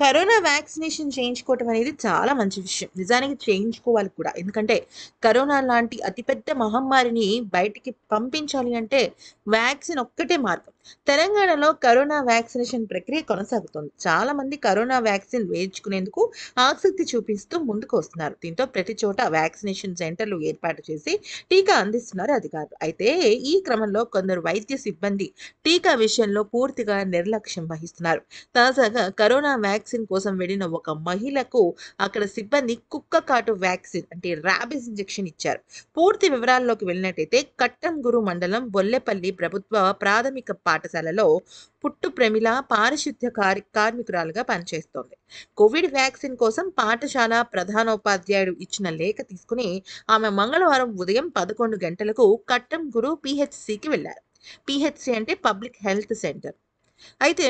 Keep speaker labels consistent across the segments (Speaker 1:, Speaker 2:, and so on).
Speaker 1: corona vaccination చేయించుకోవటం అనేది చాలా మంచి విషయం నిజానికి చేయించుకోవాలి కూడా ఎందుకంటే కరోనా లాంటి అతిపెద్ద మహమ్మారిని బయటికి పంపించాలి అంటే వ్యాక్సిన్ ఒక్కటే మార్గం తెలంగాణలో కరోనా వ్యాక్సినేషన్ ప్రక్రియ కొనసాగుతోంది చాలా మంది కరోనా వ్యాక్సిన్ వేయించుకునేందుకు ఆసక్తి చూపిస్తూ ముందుకు వస్తున్నారు దీంతో ప్రతి చోట వ్యాక్సినేషన్ సెంటర్లు ఏర్పాటు చేసి టీకా అందిస్తున్నారు అధికారులు అయితే ఈ క్రమంలో కొందరు వైద్య సిబ్బంది టీకా విషయంలో పూర్తిగా నిర్లక్ష్యం వహిస్తున్నారు తాజాగా కరోనా వ్యాక్సిన్ కోసం వెళ్ళిన ఒక మహిళకు అక్కడ సిబ్బంది కుక్క కాటు వ్యాక్సిన్ అంటే ర్యాబిస్ ఇంజెక్షన్ ఇచ్చారు పూర్తి వివరాల్లోకి వెళ్ళినట్టయితే కట్టంగురు మండలం బొల్లెపల్లి ప్రభుత్వ ప్రాథమిక పాఠశాలలో పుట్టు ప్రమిళ పారిశుద్ధ్య కార్ కార్మికురాలుగా పనిచేస్తోంది కోవిడ్ వ్యాక్సిన్ కోసం పాఠశాల ప్రధానోపాధ్యాయుడు ఇచ్చిన లేఖ తీసుకుని ఆమె మంగళవారం ఉదయం పదకొండు గంటలకు కట్టం గురు పిహెచ్సికి వెళ్ళారు పిహెచ్సి అంటే పబ్లిక్ హెల్త్ సెంటర్ అయితే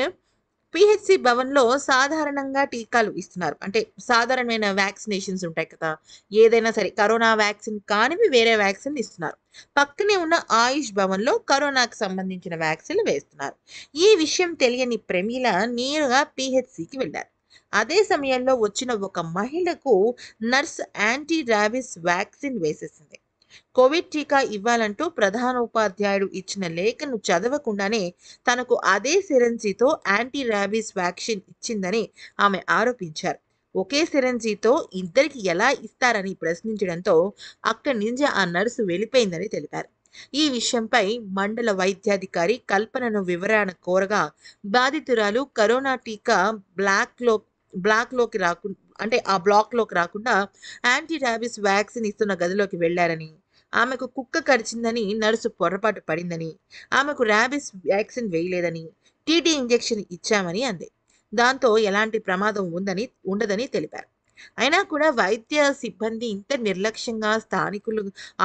Speaker 1: పిహెచ్సి భవన్లో సాధారణంగా టీకాలు ఇస్తున్నారు అంటే సాధారణమైన వ్యాక్సినేషన్స్ ఉంటాయి కదా ఏదైనా సరే కరోనా వ్యాక్సిన్ కానివి వేరే వ్యాక్సిన్ ఇస్తున్నారు పక్కనే ఉన్న ఆయుష్ భవన్లో కరోనాకు సంబంధించిన వ్యాక్సిన్లు వేస్తున్నారు ఈ విషయం తెలియని ప్రమీల నేరుగా పిహెచ్సికి వెళ్ళారు అదే సమయంలో వచ్చిన ఒక మహిళకు నర్స్ యాంటీ రాబిస్ వ్యాక్సిన్ వేసేసింది కోవిడ్ టీకా ఇవ్వాలంటూ ప్రధానోపాధ్యాయుడు ఇచ్చిన లేఖను చదవకుండానే తనకు అదే సిరంజీతో యాంటీ ర్యాబీస్ వ్యాక్సిన్ ఇచ్చిందని ఆమె ఆరోపించారు ఒకే సిరంజీతో ఇద్దరికి ఎలా ఇస్తారని ప్రశ్నించడంతో అక్కడి నుంచి ఆ నర్సు వెళ్ళిపోయిందని తెలిపారు ఈ విషయంపై మండల వైద్యాధికారి కల్పనను వివరణ కోరగా బాధితురాలు కరోనా టీకా బ్లాక్లో బ్లాక్లోకి రాకు అంటే ఆ బ్లాక్లోకి రాకుండా యాంటీ ర్యాబిస్ వ్యాక్సిన్ ఇస్తున్న గదిలోకి వెళ్లారని ఆమెకు కుక్క కరిచిందని నర్సు పొరపాటు పడిందని ఆమెకు ర్యాబిస్ వ్యాక్సిన్ వేయలేదని టీటీ ఇంజెక్షన్ ఇచ్చామని అంది దాంతో ఎలాంటి ప్రమాదం ఉందని ఉండదని తెలిపారు అయినా కూడా వైద్య సిబ్బంది ఇంత నిర్లక్ష్యంగా స్థానికులు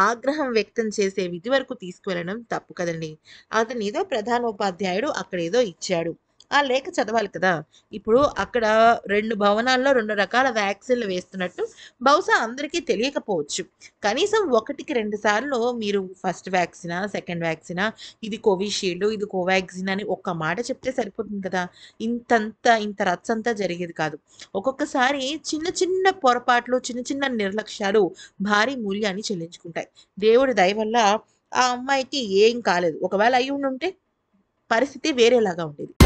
Speaker 1: ఆగ్రహం వ్యక్తం చేసే విధి వరకు తీసుకువెళ్ళడం తప్పు కదండి అతనేదో ప్రధానోపాధ్యాయుడు అక్కడేదో ఇచ్చాడు ఆ లేఖ చదవాలి కదా ఇప్పుడు అక్కడ రెండు భవనాల్లో రెండు రకాల వ్యాక్సిన్లు వేస్తున్నట్టు బహుశా అందరికీ తెలియకపోవచ్చు కనీసం ఒకటికి రెండు సార్లు మీరు ఫస్ట్ వ్యాక్సినా సెకండ్ వ్యాక్సినా ఇది కోవిషీల్డ్ ఇది కోవాక్సిన్ అని ఒక్క మాట చెప్తే సరిపోతుంది కదా ఇంతంత ఇంత రచ్చంతా జరిగేది కాదు ఒక్కొక్కసారి చిన్న చిన్న పొరపాట్లు చిన్న చిన్న నిర్లక్ష్యాలు భారీ మూల్యాన్ని చెల్లించుకుంటాయి దేవుడి దయ వల్ల ఆ అమ్మాయికి ఏం కాలేదు ఒకవేళ అయి ఉండుంటే పరిస్థితి వేరేలాగా ఉండేది